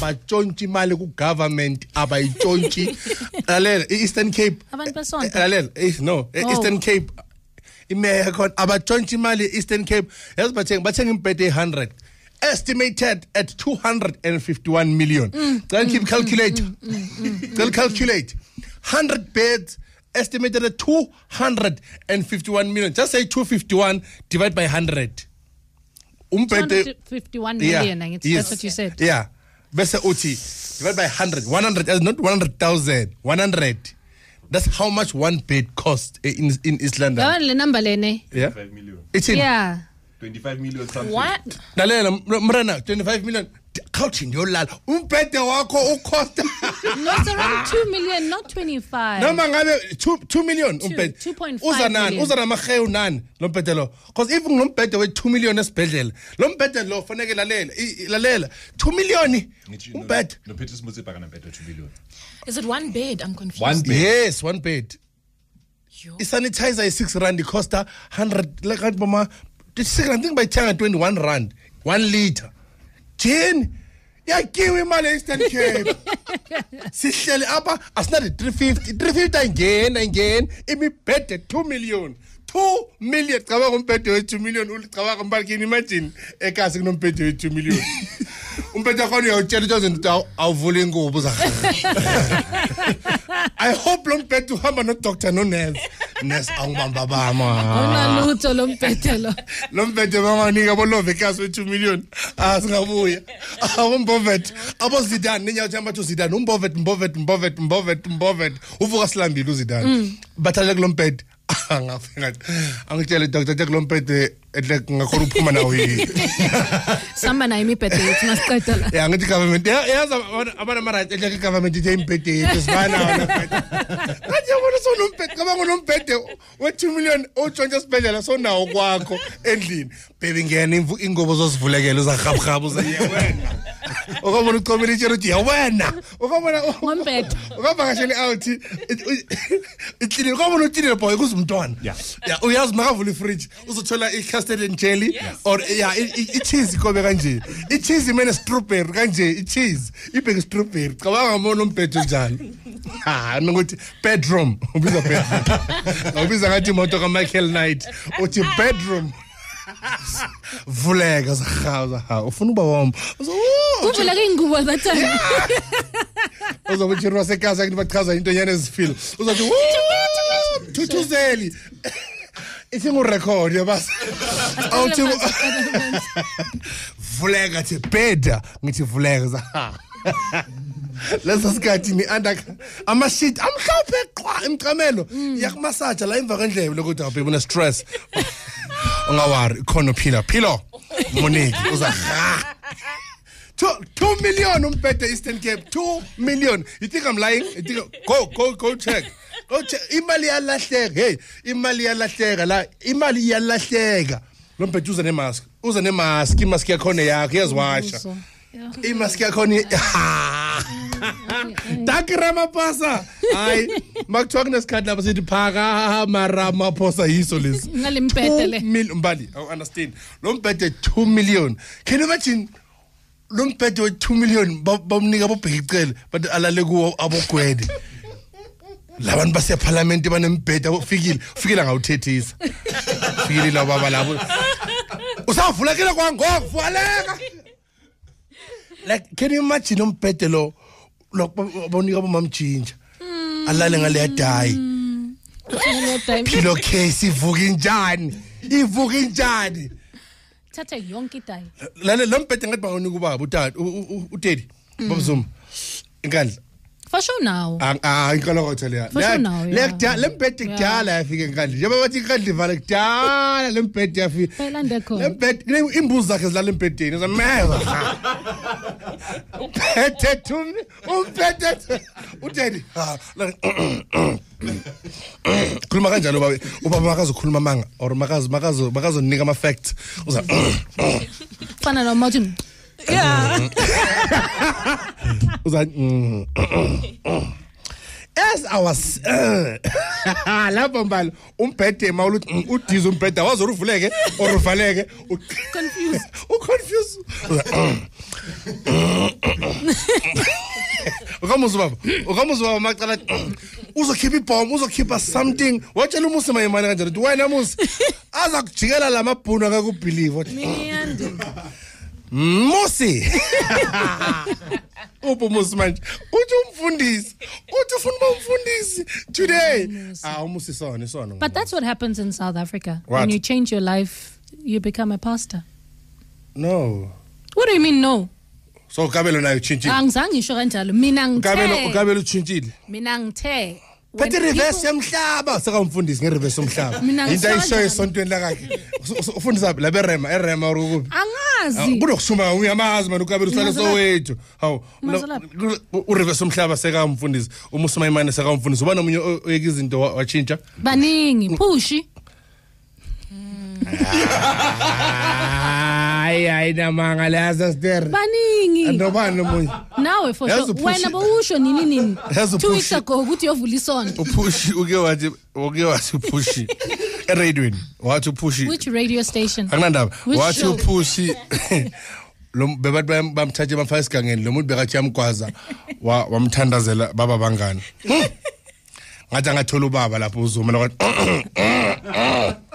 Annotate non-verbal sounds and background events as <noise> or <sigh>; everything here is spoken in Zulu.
abatshontshi imali kugovernment abayitshontshi <laughs> lalela i-eastern cape abantu besonto eh, lalela eh, no eh, oh. eastern cape imeya yakhona abatshontshi imali e-eastern cape yazi bathenga bathenga impete eyi-hundred estimated at 251 million cela keep calculator cela calculate 100 mm, mm, mm, beds estimated at 251 million just say 251 divided by 100 251 million yeah. yes. that's what you said yeah bese uthi divided by 100 100 eh, not 100,000 100 that's how much one bed cost eh, in in East London yeah 5 million it's in yeah 25 million something what 25 million xawuthi ndiyolala umbhede wakho ukhosta <laughs> around 2 million not 25 noma ngabe 2 million umbhede 2.5 uza nani uza namarhewu nani lo mbhede lo because if ngumbhede we-2 million esibhedlela lo mbhede lo faneke lalela lalela 2 million Is it one bed? I'm confused. One bed. Yes, one bed. Yo. Isanitizer 6 rand, it costs 100 like mama. 6 rand, I think by 21 rand. 1 liter. Jane yakiwe imali e-eastern cape <laughs> sihlele apha asinadi 350 350 ayingeni ayingeni imibhede 2 million 2 million cabanga umbhede we-2 million ulicabanga mbalkini imagine ekasi kunombhede we-2 million <laughs> umbhede wakhona uyawutshela uthi azenza ingubo <laughs> i hope lo mbhede uhamba nodoctor noneza nesi angibamba bama awunalutho lo mbhethe lo lo mbhethe banganika bolovekasi we-two million asingabuya ah, awumbovet ah, abozidan nenyawothamba thi uzidan umbovet mbovet mbovet mbovet mbovet uvuka silambile uzidan mm. bathalela kulo mbhede angitshele dr kulo mpete ehle ngakhona ukuphuma nawo yini sihamba nayo imibhede yethu masiqeda la ya ngithi government yazi abantu ama-right ehle government ithe imibhede yethu sibanawo kanje ubona sonombhede kaba ngonombhede we-two million otshontsha esibhedlela sonawo kwakho endlini bebi ngena ingobo zosivulekela uzahabhab uzayewena ukabona ucobela itshela uthi yawena ukabona ngombetha ukavakashele out ikliniki ukabona utinile boy kuzumntwana uyazi makavula ifriji uzothola i-custard and jelly or ya i-cheese ikobe kanje i-cheese imene strawberry kanje i-cheese ibheke strawberry cabanga mona umbhetho njalo ha nokuthi bedroom ubiza bedroom <laughs> ubiza ngathi imoto kamichael knight uthi bedroom <laughs> vuleka zahawu zahawu ufuna uba wami kuvela ke ingubo zathanda uzobe uthiri wasekhaya kuthi bachaza into nyana ezifile uzothi thuthuzeli <laughs> isingurekhodi yabasi awuthi <laughs> vuleka thi bheda ngithi vuleka zahawu leso sikhathi ni-under amashiti amhlophe qwa imicamelo mm. yakumasaja la emva kwendlebe lokuthi abhebe une-stress ungawari khona phila philo moniki uza ha 2 2 million umbhede Eastern Cape 2 million you think i'm lying you think go go go check go check imali yalahleka hey imali yalahleka la imali iyalahleka lo mbhede uza nemask uza nemask imask yakho yakho yazwasha imask yakho daki ramaphosa hayi makuthiwa kunesikhathi lapho sithi phakama ramaphosa yiso lesi mbali awu-understand lo mbhede two million can you imagine lo mbhede we-two million bamnika abobheka icele but alale kuwo abogwede labantu basephalamente banembheda ufikile ufikile ngawuthethisa ufikile la baba labo usavulekile kwangoko valeka like can you imagine umbhede lo lokubonika bomamjinja alale ngale yadayi pillowcase ivuka injani ivuka injani thatha yonke idayi lale lo mbhede ngathi bawunika ubaba utata utedi mm. bomzuma inkandla fasho nawo ah, ah, inqala kwathala ya le mbhedi kudala yafika enkandli njengoba bathi inkandli vale kudala le mbhedi yafikaiimbuzi zakhe zilala embhedeni zameva umphethe thuni umphethe uteni khuluma kanjani ubaba ubaba makazokhuluma amanga or makazonika ama-facts uza fana noma Ja. Uza mm. as i was <laughs> lapha mbali umbhede ma uluthi mm, udize umbhede awazi or uvuleke or uvaleke <laughs> uconfuse mm. ukamuza ubaba ukamuza ubaba macala uzokhipha ibhom uzokhipha something watshela umusi mayimane kanjani ukuthi wena musi <laughs> aza kujikela la mabhunu akakubhilive musi uphi umusi manje uthi umfundisi uthi ufuna uba umfundisi today ah umusi sona isona but that's what happens in south africa what? when you change your life you become a pastor no what do you mean no so ukabelo nayo utshintshile angizange ngisho kanjalo mina ngithe utshintshile mina ngithe phethe irivesi yemhlaba sekamfundisi ngerivesi yomhlaba into ayishoyo esontweni lakakhe ufundisa laberema erema or Anga. uyamazi kunokushumayela ah, uyamazi mani ukabela uhlale sowethu hawu ureverse omhlaba sekamfundisi uma usumayimane sekamfundisi uba nomunye oyeka izinto watshintsha baningi pushi hayi hayi namanga laza sister baningi ndobani nomunye nawe for sure wena bowusho nini nini two weeks ago ukuthi yovula isonto upushi uke wathi uke wathi upushi <laughs> eradweni wathi uphushi which radio station akunandaba wathi uphushi bebantu bamthathe bamfaka esigangeni lo muntu bekathi wamthandazela baba bangani ngathi angathola ubaba lapho uzuma lakwathi